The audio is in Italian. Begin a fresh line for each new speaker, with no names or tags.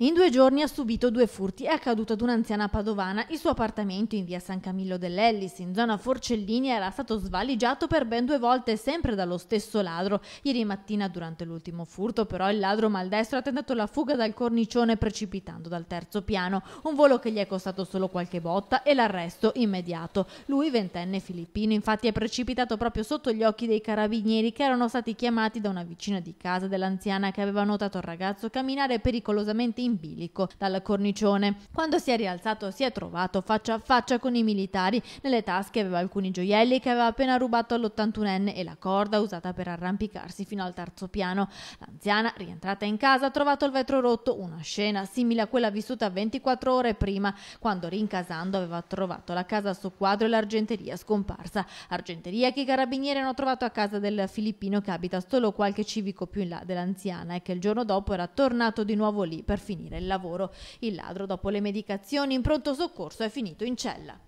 In due giorni ha subito due furti. e È accaduto ad un'anziana padovana. Il suo appartamento in via San Camillo dell'Ellis, in zona Forcellini, era stato svaligiato per ben due volte, sempre dallo stesso ladro. Ieri mattina, durante l'ultimo furto, però, il ladro maldestro ha tentato la fuga dal cornicione precipitando dal terzo piano. Un volo che gli è costato solo qualche botta e l'arresto immediato. Lui, ventenne filippino, infatti è precipitato proprio sotto gli occhi dei carabinieri che erano stati chiamati da una vicina di casa dell'anziana che aveva notato il ragazzo camminare pericolosamente in in bilico dal cornicione. Quando si è rialzato si è trovato faccia a faccia con i militari. Nelle tasche aveva alcuni gioielli che aveva appena rubato all'81enne e la corda usata per arrampicarsi fino al terzo piano. L'anziana, rientrata in casa, ha trovato il vetro rotto, una scena simile a quella vissuta 24 ore prima, quando rincasando aveva trovato la casa su quadro e l'argenteria scomparsa. Argenteria che i carabinieri hanno trovato a casa del filippino che abita solo qualche civico più in là dell'anziana e che il giorno dopo era tornato di nuovo lì per finire finire il lavoro. Il ladro, dopo le medicazioni in pronto soccorso, è finito in cella.